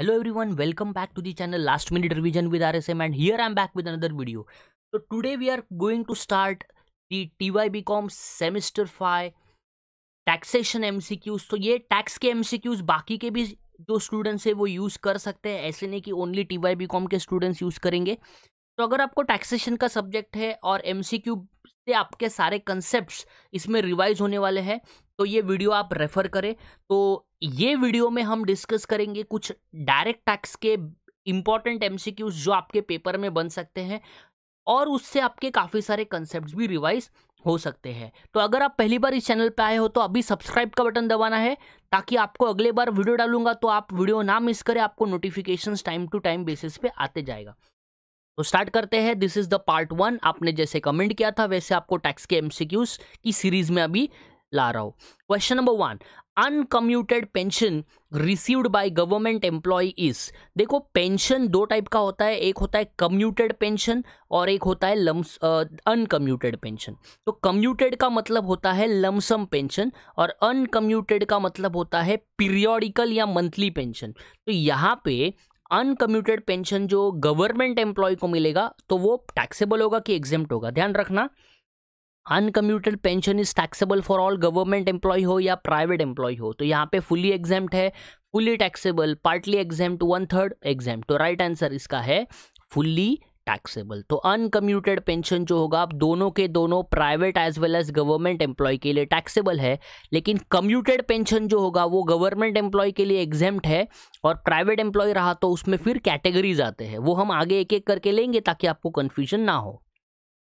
Hello every one welcome back to the channel last minute revision with R S M and here I am back with another video तो today we are going to start the T Y B com semester five taxation M C Qs तो ये tax के M C cues बाकी के भी जो students है वो यूज़ कर सकते हैं ऐसे नहीं कि only T Y B com के स्टूडेंट्स यूज़ करेंगे तो अगर आपको टैक्सेशन का सब्जेक्ट है और एम सी क्यू से आपके सारे कंसेप्ट इसमें रिवाइज होने वाले हैं तो ये वीडियो आप रेफर करें तो ये वीडियो में हम डिस्कस करेंगे कुछ डायरेक्ट टैक्स के इंपॉर्टेंट एमसीक्यूज जो आपके पेपर में बन सकते हैं और उससे आपके काफ़ी सारे कंसेप्ट भी रिवाइज हो सकते हैं तो अगर आप पहली बार इस चैनल पर आए हो तो अभी सब्सक्राइब का बटन दबाना है ताकि आपको अगले बार वीडियो डालूंगा तो आप वीडियो ना मिस करें आपको notification time to time basis पे आते जाएगा तो स्टार्ट करते हैं this is the part one आपने जैसे कमेंट किया था वैसे आपको टैक्स के एमसीक्यूज की सीरीज में अभी ला रहा हूँ question number one uncommuted pension received by government employ is देखो पेंशन दो टाइप का होता है एक होता है कम्यूटेड पेंशन और एक होता है लम्स अनकम्यूटेड पेंशन तो कम्यूटेड का मतलब होता है लमसम पेंशन और अनकम्यूटेड का मतलब होता है पीरियोडिकल या मंथली पेंशन तो यहाँ पे अनकम्यूटेड पेंशन जो गवर्नमेंट एम्प्लॉय को मिलेगा तो वो टैक्सेबल होगा कि एग्जेम्प्ट होगा ध्यान रखना uncommuted pension is taxable for all government employ हो या प्राइवेट एम्प्लॉय हो तो यहाँ पे फुली एग्जाम है fully taxable partly exempt one third exempt तो राइट आंसर इसका है फुली टैक्सेबल तो अनकम्यूटेड पेंशन जो होगा आप दोनों के दोनों private as well as government employ के लिए टैक्सेबल है लेकिन कम्यूटेड पेंशन जो होगा वो गवर्नमेंट एम्प्लॉय के लिए एग्जाम है और प्राइवेट एम्प्लॉय रहा तो उसमें फिर कैटेगरीज आते हैं वो हम आगे एक एक करके लेंगे ताकि आपको कन्फ्यूजन ना हो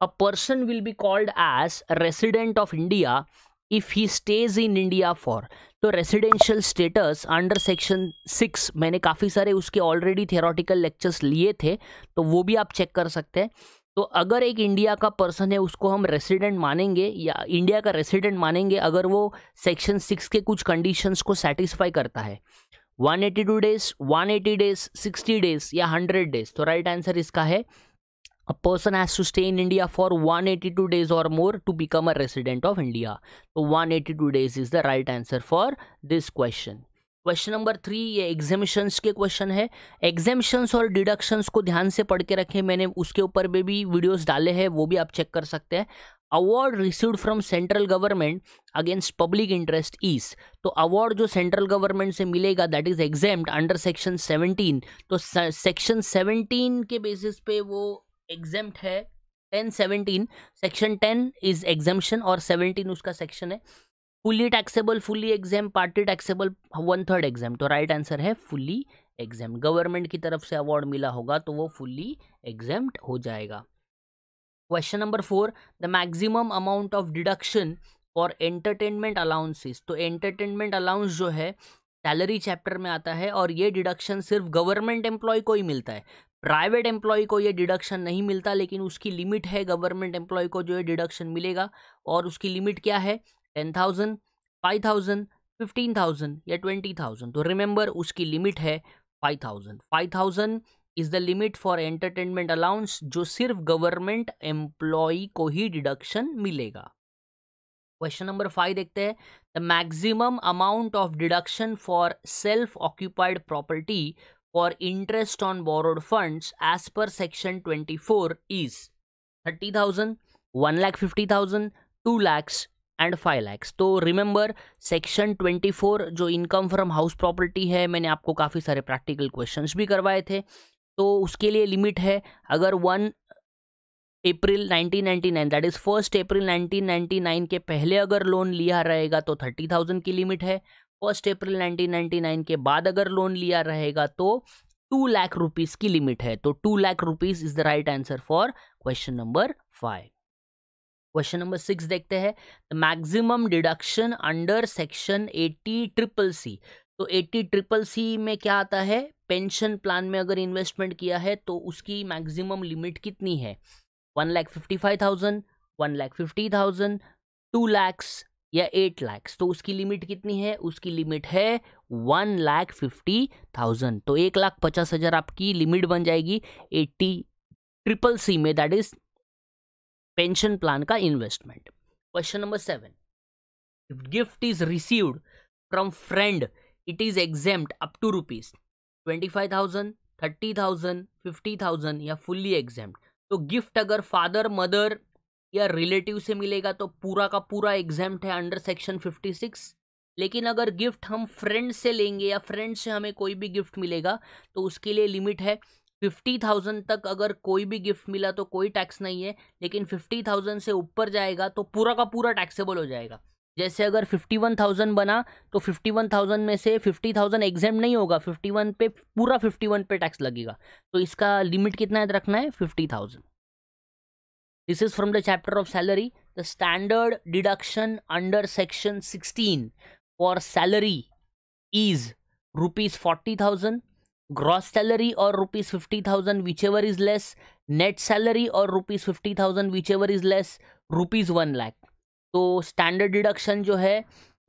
a person will be called as resident of India if he stays in India for तो residential status under section six मैंने काफ़ी सारे उसके ऑलरेडी थेरोटिकल लेक्चर्स लिए थे तो वो भी आप चेक कर सकते हैं तो अगर एक इंडिया का पर्सन है उसको हम रेसिडेंट मानेंगे या इंडिया का रेसिडेंट मानेंगे अगर वो सेक्शन सिक्स के कुछ कंडीशंस को सेटिस्फाई करता है 182 days eighty days sixty days या हंड्रेड डेज तो राइट आंसर इसका है a person has to stay in India for 182 days or more to become a resident of India. So 182 days is the right answer for this question. Question number three ये exemptions के question है एग्जामिशंस और deductions को ध्यान से पढ़ के रखें मैंने उसके ऊपर भी भी वीडियोस डाले हैं वो भी आप चेक कर सकते हैं award received from central government against public interest is तो अवार्ड जो सेंट्रल गवर्नमेंट से मिलेगा that is exempt under section seventeen तो सेक्शन सेवनटीन के बेसिस पे वो एग्जेम्प्ट है ten seventeen section ten is exemption और सेवनटीन उसका सेक्शन है fully taxable fully exempt partly taxable one third exempt तो राइट आंसर है फुली एग्जाम गवर्नमेंट की तरफ से अवार्ड मिला होगा तो वो फुली एग्जाम हो जाएगा question number four the maximum amount of deduction for entertainment allowances तो एंटरटेनमेंट अलाउंस जो है सैलरी चैप्टर में आता है और ये डिडक्शन सिर्फ गवर्नमेंट एम्प्लॉय को ही मिलता है प्राइवेट एम्प्लॉय को ये डिडक्शन नहीं मिलता लेकिन उसकी लिमिट है गवर्नमेंट एम्प्लॉय को जो है डिडक्शन मिलेगा और उसकी लिमिट क्या है ten thousand five thousand fifteen thousand या ट्वेंटी थाउजेंड तो रिमेंबर उसकी लिमिट है five thousand five thousand is the limit for entertainment allowance जो सिर्फ गवर्नमेंट एम्प्लॉय को ही डिडक्शन मिलेगा क्वेश्चन नंबर फाइव देखते हैं the maximum amount of deduction for self occupied property or interest on borrowed section twenty four is thirty thousand one 1 lakh 50,000, 2 lakhs and five lakhs तो remember section 24 जो income from house property है मैंने आपको काफ़ी सारे practical question भी करवाए थे तो उसके लिए लिमिट है अगर one April 1999 that is first April 1999 के पहले अगर लोन लिया रहेगा तो 30,000 की लिमिट है फर्स्ट अप्रैल 1999 के बाद अगर लोन लिया रहेगा तो टू लाख रुपीज की लिमिट है तो two lakh rupees is the right answer for question number five question number six देखते हैं the maximum deduction under section eighty triple C तो एट्टी ट्रिपल सी में क्या आता है पेंशन प्लान में अगर इन्वेस्टमेंट किया है तो उसकी मैक्सिमम लिमिट कितनी है one lakh fifty five thousand one lakh fifty thousand two lakhs या एट लैक्स तो उसकी लिमिट कितनी है उसकी लिमिट है वन लाख फिफ्टी थाउजेंड तो एक लाख पचास हजार आपकी लिमिट बन जाएगी एट्टी ट्रिपल सी में दैट इज पेंशन प्लान का investment question number seven if gift is received from friend it is exempted up to rupees twenty five thousand thirty thousand fifty thousand या fully exempted तो gift अगर father mother या relative से मिलेगा तो पूरा का पूरा एग्जाम है अंडर सेक्शन फिफ्टी सिक्स लेकिन अगर गिफ्ट हम फ्रेंड से लेंगे या फ्रेंड से हमें कोई भी गिफ्ट मिलेगा तो उसके लिए लिमिट है फिफ्टी थाउजेंड तक अगर कोई भी गिफ्ट मिला तो कोई टैक्स नहीं है लेकिन फिफ्टी थाउजेंड से ऊपर जाएगा तो पूरा का पूरा टैक्सेबल हो जाएगा जैसे अगर फिफ्टी वन थाउजेंड बना तो फिफ्टी वन थाउजेंड में से फिफ्टी थाउजेंड एग्जाम नहीं होगा फिफ्टी वन पे पूरा फिफ्टी वन पे टैक्स लगेगा तो इसका लिमिट कितना है रखना है fifty thousand This is from the chapter of salary. The standard deduction under section 16 for salary is rupees 40,000 gross salary or rupees 50000 whichever is less net salary or rupees 50000 whichever is less rupees 1 lakh तो standard deduction जो है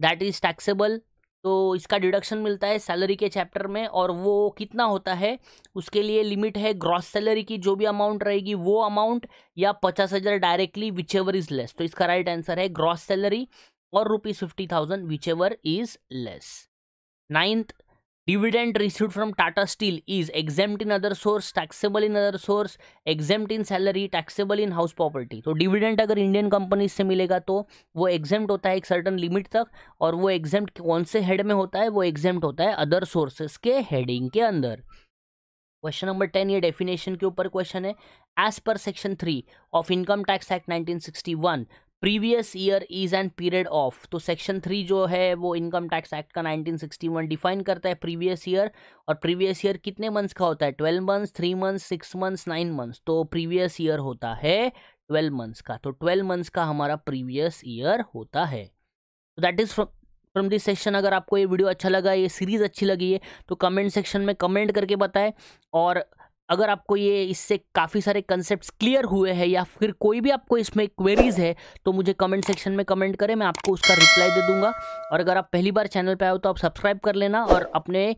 that is taxable तो इसका deduction मिलता है salary के chapter में और वो कितना होता है उसके लिए लिमिट है ग्रॉस सैलरी की जो भी अमाउंट रहेगी वो अमाउंट या पचास हज़ार directly whichever is less तो इसका राइट आंसर है ग्रॉस सैलरी और rupees fifty thousand whichever is less ninth dividend received from tata steel is exempt in other source taxable in other source exempt in salary taxable in house property तो dividend अगर indian companies से मिलेगा तो वो exempt होता है एक certain limit तक और वो exempt कौन से head में होता है वो exempt होता है other sources के heading के अंदर क्वेश्चन नंबर टेन ये डेफिनेशन के ऊपर क्वेश्चन है as per section three of income tax act 1961 previous year is end period of तो सेक्शन थ्री जो है वो इनकम टैक्स एक्ट का 1961 डिफाइन करता है प्रीवियस ईयर और प्रीवियस ईयर कितने मंथ्स का होता है twelve months three months six months nine months तो प्रीवियस ईयर होता है ट्वेल्व मंथ्स का तो ट्वेल्व मंथ्स का हमारा प्रीवियस ईयर होता है तो that is from this section अगर आपको ये वीडियो अच्छा लगा ये सीरीज़ अच्छी लगी है तो कमेंट सेक्शन में कमेंट करके बताएं और अगर आपको ये इससे काफ़ी सारे कंसेप्ट क्लियर हुए हैं या फिर कोई भी आपको इसमें क्वेरीज है तो मुझे कमेंट सेक्शन में कमेंट करें मैं आपको उसका रिप्लाई दे दूंगा और अगर आप पहली बार चैनल पर आओ तो आप सब्सक्राइब कर लेना और अपने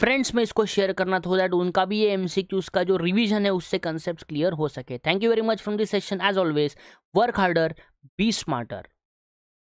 फ्रेंड्स में इसको शेयर करना तो दैट उनका भी ये एम का जो रिविजन है उससे कंसेप्ट क्लियर हो सके thank you very much from this session as always work harder be smarter